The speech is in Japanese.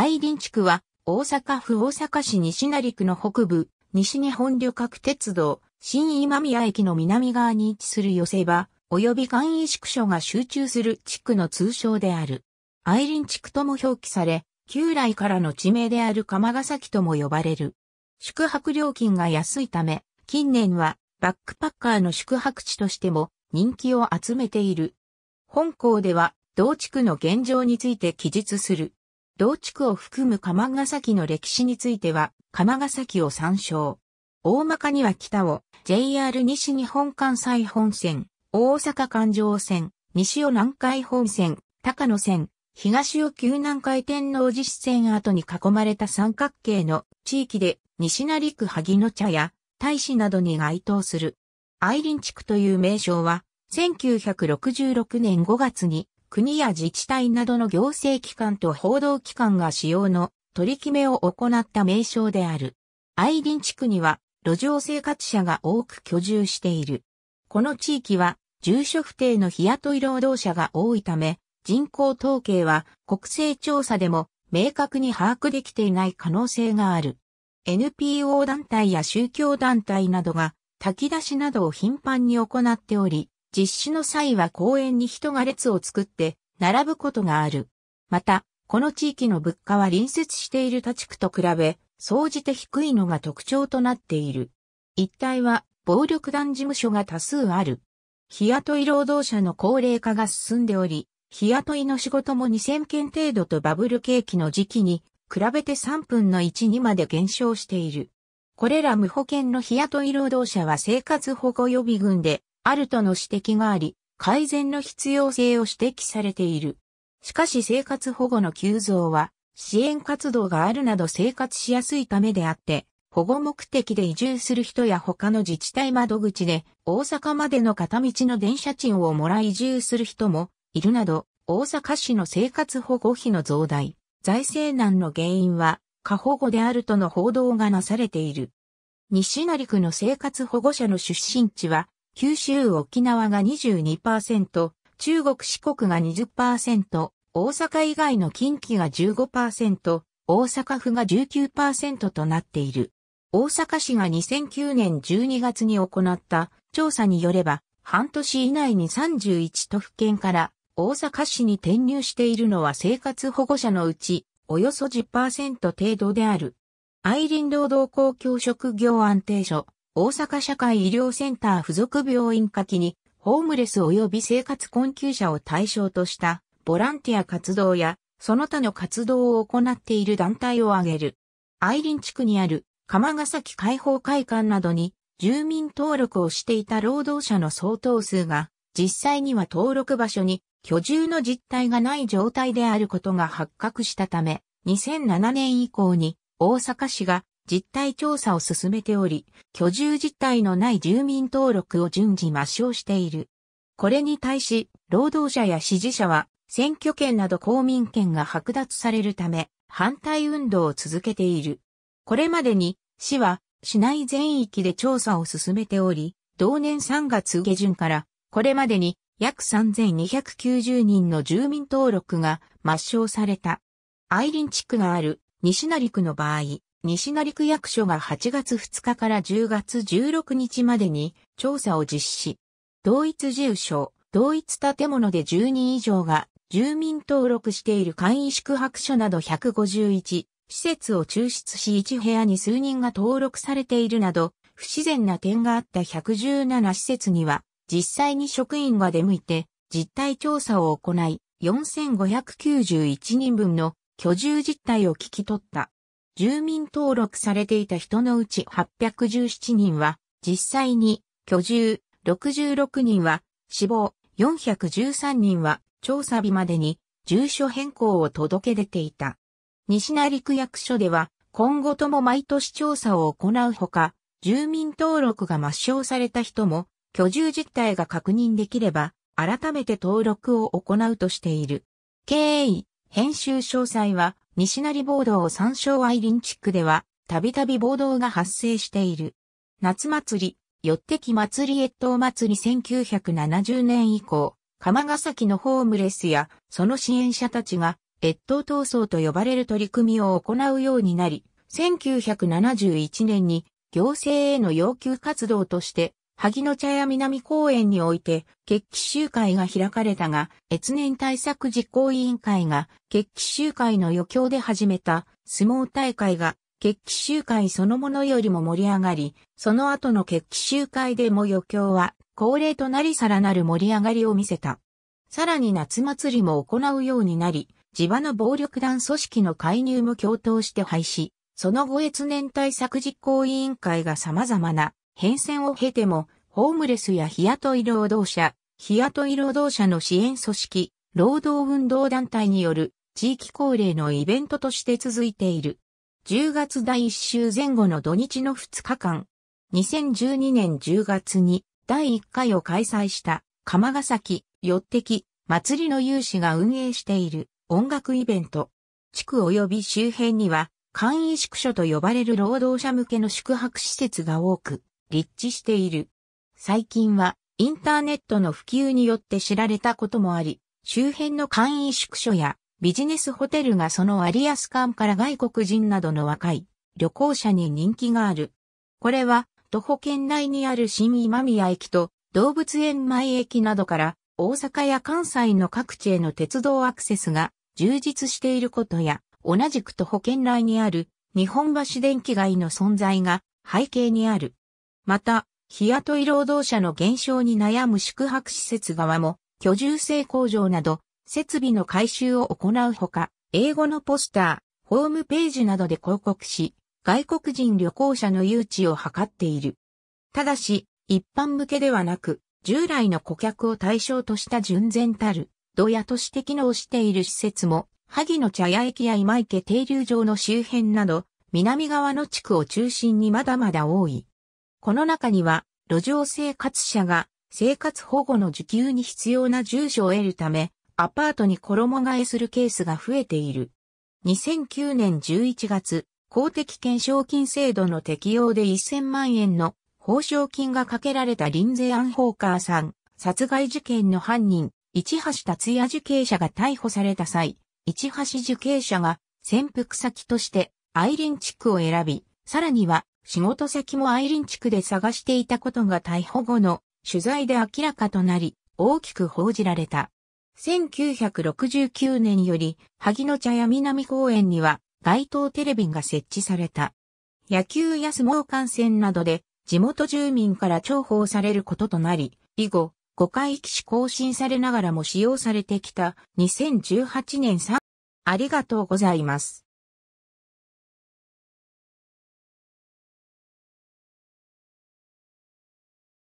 愛林地区は、大阪府大阪市西成区の北部、西日本旅客鉄道、新今宮駅の南側に位置する寄せ場、及び簡易宿所が集中する地区の通称である。愛林地区とも表記され、旧来からの地名である釜ヶ崎とも呼ばれる。宿泊料金が安いため、近年はバックパッカーの宿泊地としても人気を集めている。本校では同地区の現状について記述する。同地区を含む鎌ヶ崎の歴史については、鎌ヶ崎を参照。大まかには北を JR 西日本関西本線、大阪環状線、西を南海本線、高野線、東を旧南海天皇寺支線跡に囲まれた三角形の地域で西成区萩野茶や大使などに該当する。愛林地区という名称は1966年5月に国や自治体などの行政機関と報道機関が使用の取り決めを行った名称である。愛林地区には路上生活者が多く居住している。この地域は住所不定の日雇い労働者が多いため、人口統計は国勢調査でも明確に把握できていない可能性がある。NPO 団体や宗教団体などが炊き出しなどを頻繁に行っており、実施の際は公園に人が列を作って並ぶことがある。また、この地域の物価は隣接している他地区と比べ、総じて低いのが特徴となっている。一帯は暴力団事務所が多数ある。日雇い労働者の高齢化が進んでおり、日雇いの仕事も2000件程度とバブル景気の時期に比べて3分の1にまで減少している。これら無保険の日雇い労働者は生活保護予備軍であるとの指摘があり、改善の必要性を指摘されている。しかし生活保護の急増は、支援活動があるなど生活しやすいためであって、保護目的で移住する人や他の自治体窓口で大阪までの片道の電車賃をもらい移住する人もいるなど、大阪市の生活保護費の増大、財政難の原因は過保護であるとの報道がなされている。西成区の生活保護者の出身地は九州沖縄が22%、中国四国が20%、大阪以外の近畿が15%、大阪府が19%となっている。大阪市が2009年12月に行った調査によれば、半年以内に31都府県から大阪市に転入しているのは生活保護者のうち、およそ10%程度である。アイリン労働公共職業安定所、大阪社会医療センター附属病院下記に、ホームレス及び生活困窮者を対象としたボランティア活動やその他の活動を行っている団体を挙げる。愛林地区にある鎌ヶ崎解放会館などに住民登録をしていた労働者の相当数が実際には登録場所に居住の実態がない状態であることが発覚したため、2007年以降に大阪市が実態調査を進めており、居住実態のない住民登録を順次抹消している。これに対し、労働者や支持者は、選挙権など公民権が剥奪されるため、反対運動を続けている。これまでに、市は、市内全域で調査を進めており、同年3月下旬から、これまでに約3290人の住民登録が抹消された。アイリン地区がある西成区の場合、西成区役所が8月2日から10月16日までに調査を実施。同一住所、同一建物で10人以上が住民登録している簡易宿泊所など151施設を抽出し1部屋に数人が登録されているなど不自然な点があった117施設には実際に職員が出向いて実態調査を行い4591人分の居住実態を聞き取った。住民登録されていた人のうち817人は実際に居住、66人は死亡、413人は調査日までに住所変更を届け出ていた。西成区役所では今後とも毎年調査を行うほか、住民登録が抹消された人も居住実態が確認できれば改めて登録を行うとしている。経緯、編集詳細は西成暴動三省愛林地区では、たびたび暴動が発生している。夏祭り、よってき祭り越冬祭り1970年以降、釜ヶ崎のホームレスや、その支援者たちが、越冬闘争と呼ばれる取り組みを行うようになり、1971年に行政への要求活動として萩野茶屋南公園において、決起集会が開かれたが、越年対策実行委員会が、決起集会の余興で始めた、相撲大会が、決起集会そのものよりも盛り上がり、その後の決起集会でも余興は、恒例となりさらなる盛り上がりを見せた。さらに夏祭りも行うようになり、地場の暴力団組織の介入も共闘して廃止。その後越年対策実行委員会が様々な変遷を経ても、ホームレスや日雇い労働者、日雇い労働者の支援組織、労働運動団体による地域恒例のイベントとして続いている。10月第1週前後の土日の2日間、2012年10月に第1回を開催した鎌ヶ崎、寄き、祭りの有志が運営している音楽イベント。地区及び周辺には簡易宿所と呼ばれる労働者向けの宿泊施設が多く、立地している。最近はインターネットの普及によって知られたこともあり、周辺の簡易宿所やビジネスホテルがその割安感から外国人などの若い旅行者に人気がある。これは徒歩圏内にある新今宮駅と動物園前駅などから大阪や関西の各地への鉄道アクセスが充実していることや同じく徒歩圏内にある日本橋電気街の存在が背景にある。また、日雇い労働者の減少に悩む宿泊施設側も、居住性向上など、設備の改修を行うほか、英語のポスター、ホームページなどで広告し、外国人旅行者の誘致を図っている。ただし、一般向けではなく、従来の顧客を対象とした純然たる、土屋として機能している施設も、萩の茶屋駅や今池停留場の周辺など、南側の地区を中心にまだまだ多い。この中には、路上生活者が生活保護の受給に必要な住所を得るため、アパートに衣替えするケースが増えている。2009年11月、公的検証金制度の適用で1000万円の報奨金がかけられたリンゼアン・ホーカーさん、殺害事件の犯人、市橋達也受刑者が逮捕された際、市橋受刑者が潜伏先としてアイリン地区を選び、さらには仕事先もアイリン地区で探していたことが逮捕後の取材で明らかとなり、大きく報じられた。1969年より、萩野茶屋南公園には、街頭テレビが設置された。野球や相撲観戦などで、地元住民から重宝されることとなり、以後、5回騎士更新されながらも使用されてきた2018年3ありがとうございます。